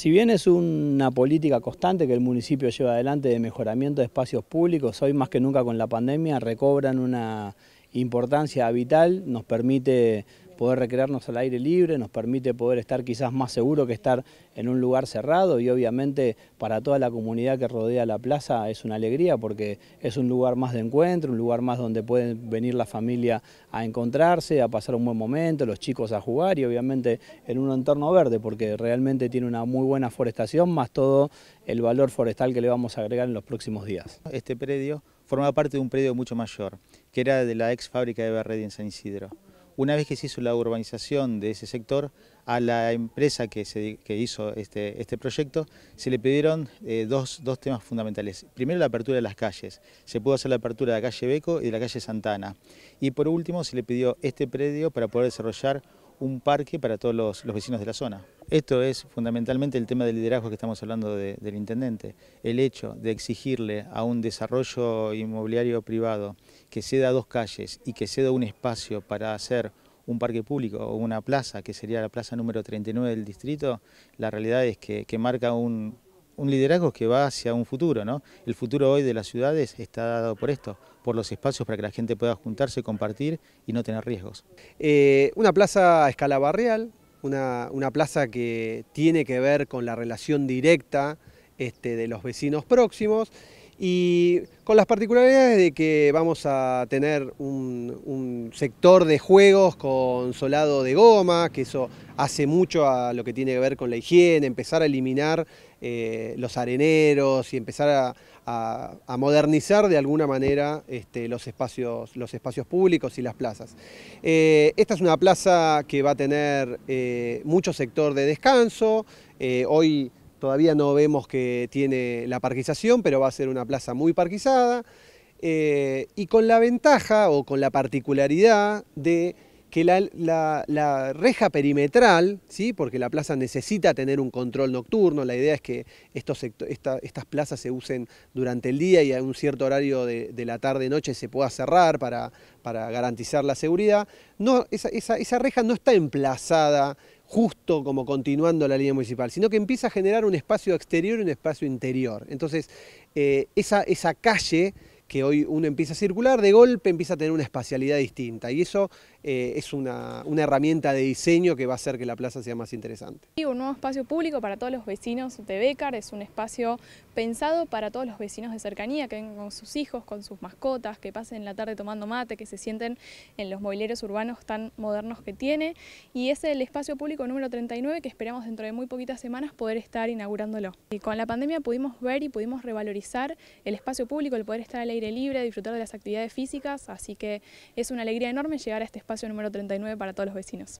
Si bien es una política constante que el municipio lleva adelante de mejoramiento de espacios públicos, hoy más que nunca con la pandemia recobran una importancia vital, nos permite poder recrearnos al aire libre, nos permite poder estar quizás más seguro que estar en un lugar cerrado y obviamente para toda la comunidad que rodea la plaza es una alegría porque es un lugar más de encuentro, un lugar más donde pueden venir la familia a encontrarse, a pasar un buen momento, los chicos a jugar y obviamente en un entorno verde porque realmente tiene una muy buena forestación más todo el valor forestal que le vamos a agregar en los próximos días. Este predio forma parte de un predio mucho mayor que era de la ex fábrica de Berredi en San Isidro. Una vez que se hizo la urbanización de ese sector, a la empresa que, hizo este, este, proyecto se le pidieron eh, dos, dos, temas fundamentales. Primero, la apertura de las calles. Se pudo hacer la apertura de la calle Beco y de la calle Santana. Y por último, se le pidió este predio para poder desarrollar un parque para todos los, vecinos de la zona. Esto es fundamentalmente el tema del liderazgo que estamos hablando del intendente. El hecho de exigirle a un desarrollo inmobiliario privado que ceda dos calles y que ceda un espacio para hacer un parque público o una plaza, que sería la plaza número 39 del distrito, la realidad es que marca un, un liderazgo que va hacia un futuro, ¿no? El futuro hoy de las ciudades está dado por esto, por los espacios para que la gente pueda juntarse, compartir y no tener riesgos. Eh, una plaza a escala barrial, una, plaza que tiene que ver con la relación directa este, de los vecinos próximos y con las particularidades de que vamos a tener un, un sector de juegos con solado de goma, que eso hace mucho a lo que tiene que ver con la higiene, empezar a eliminar eh, los areneros y empezar a, modernizar de alguna manera este, los, espacios, los espacios públicos y las plazas. Eh, esta es una plaza que va a tener eh, mucho sector de descanso, hoy todavía no vemos que tiene la parquización, pero va a ser una plaza muy parquizada, y con la ventaja o con la particularidad de que la, reja perimetral, ¿sí? porque la plaza necesita tener un control nocturno, la idea es que estos, estas plazas se usen durante el día y a un cierto horario de, la tarde-noche se pueda cerrar para, para, garantizar la seguridad, no, esa, reja no está emplazada justo como continuando la línea municipal, sino que empieza a generar un espacio exterior y un espacio interior. Entonces, eh, esa, esa calle que hoy uno empieza a circular, de golpe empieza a tener una espacialidad distinta. Y eso eh, es una, herramienta de diseño que va a hacer que la plaza sea más interesante. Y un nuevo espacio público para todos los vecinos de Becar es un espacio pensado para todos los vecinos de cercanía, que vengan con sus hijos, con sus mascotas, que pasen la tarde tomando mate, que se sienten en los mobiliarios urbanos tan modernos que tiene. Y es el espacio público número 39 que esperamos dentro de muy poquitas semanas poder estar inaugurándolo. Y con la pandemia pudimos ver y pudimos revalorizar el espacio público, el poder estar al aire libre, disfrutar de las actividades físicas, así que es una alegría enorme llegar a este espacio espacio número 39 para todos los vecinos.